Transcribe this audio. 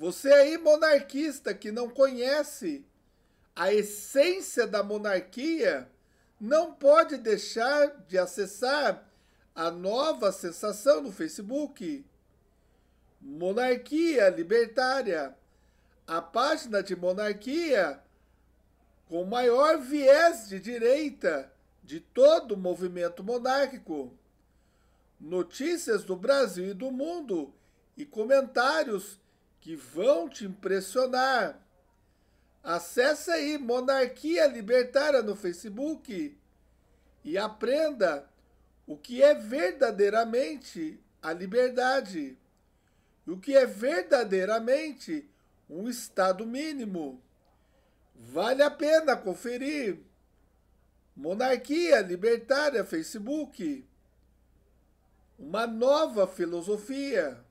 Você é aí, monarquista, que não conhece a essência da monarquia, não pode deixar de acessar a nova sensação no Facebook. Monarquia Libertária. A página de monarquia com maior viés de direita de todo o movimento monárquico. Notícias do Brasil e do mundo e comentários que vão te impressionar. Acesse aí Monarquia Libertária no Facebook e aprenda o que é verdadeiramente a liberdade e o que é verdadeiramente um estado mínimo. Vale a pena conferir. Monarquia Libertária Facebook. Uma nova filosofia.